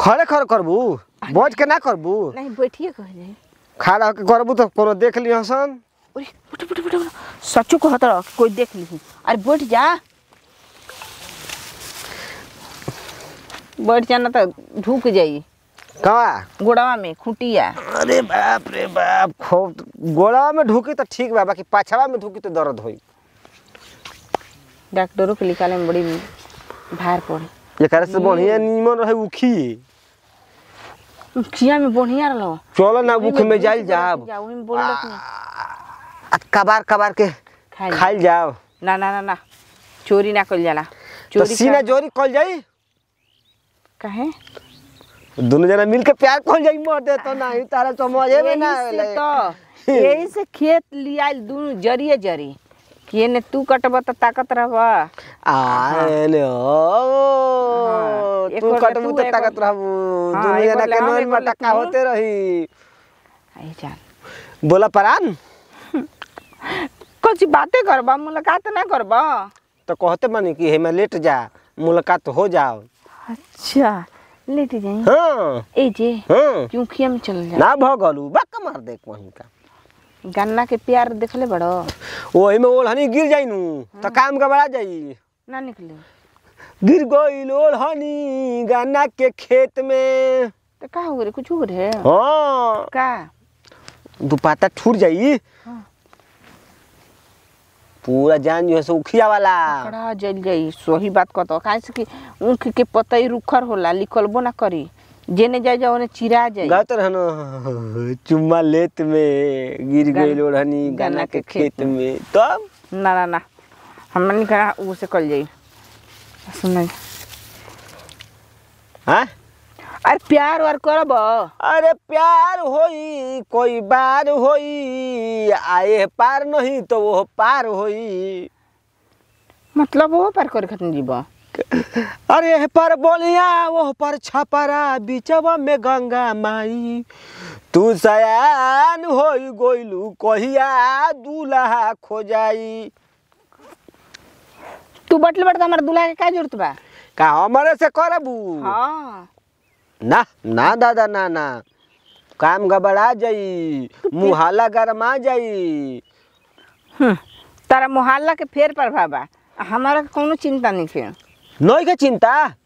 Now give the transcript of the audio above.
खड़े खड़े करबू बोझ के ना करबू नहीं बैठिए कह जे खड़ा के करबू तो कोनो देख ली हसन अरे उठ उठ उठ सच्चो कहत रह कोई देख ली अरे बैठ जा बैठ जाना तो ढूक जाई कहा गोड़ावा में खुटिया अरे बाप रे बाप खूब तो- गोड़ावा में ढूकी तो ठीक बा बाकी पाछवा में ढूकी तो दर्द होई डॉक्टरों के निकाले में बड़ी भार पड़े ये करे से बढ़िया नीमन रहे उखी चिया में बढ़िया रहल चलो ना भूख में जाइल जाब कबार कबार के खाइल जाब ना ना ना ना चोरी ना तो कर जाला चोरी तो सीना जोरी कर जाई कहे दोनों जना मिल के प्यार कर जाई मर दे तो नहीं तारा समझे में ना तो यही से खेत लियाल दोनों जरिए जरी ये ने तू कटबा त ताकत रहबा आ ने ओ हाँ, तू कटबू त ताकत रहबू दोनों जना के नोन मटका होते रही आई जान बोला परान कुछ बातें करबा मुलाकात ना करबा तो कहते मानी कि मैं लेट जा मुलाकात हो जाओ अच्छा लेट जाई हां ए जे हां क्योंकि हम चल जा ना भगलू बक मार देख वहीं का गन्ना के प्यार देखले बड़ो ओही में ओढ़नी गिर जाई नु तो हाँ। काम गबड़ा जाई ना निकले गिर गईल ओढ़नी गन्ना के खेत में तो का हो रे कुछ हो रे हां हाँ। का दुपाता ठुर जाई हाँ। पूरा जान जो है सो उखिया वाला कड़ा जल जाई सही बात कह तो काहे से कि उख के पतई रुखर होला लिखलबो ना करी जेने जाए जाओ ने चिरा जाए गात रहन चुम्मा लेत में गिर गईल ओढ़नी गन्ना के खेत में तब ना ना ना हमन का उसे कल जाई सुन हाँ? अरे प्यार वार करब अरे प्यार होई कोई बार होई आए पार नहीं तो वो पार होई मतलब वो पार कर खतन जीब अरे पर बोलिया वो पर छपरा बिचवा में गंगा माई तू सयान होई गोइलू कहिया दूल्हा खोजाई तू बटल बट हमारे दुला के का जरूरत बा का हमारे से करबू हां ना ना दादा ना ना काम गबड़ा जाई मुहल्ला गरमा जाई हम्म, तारा मुहाला के फेर पर बा हमारा कोनो चिंता नहीं है नहीं के चिंता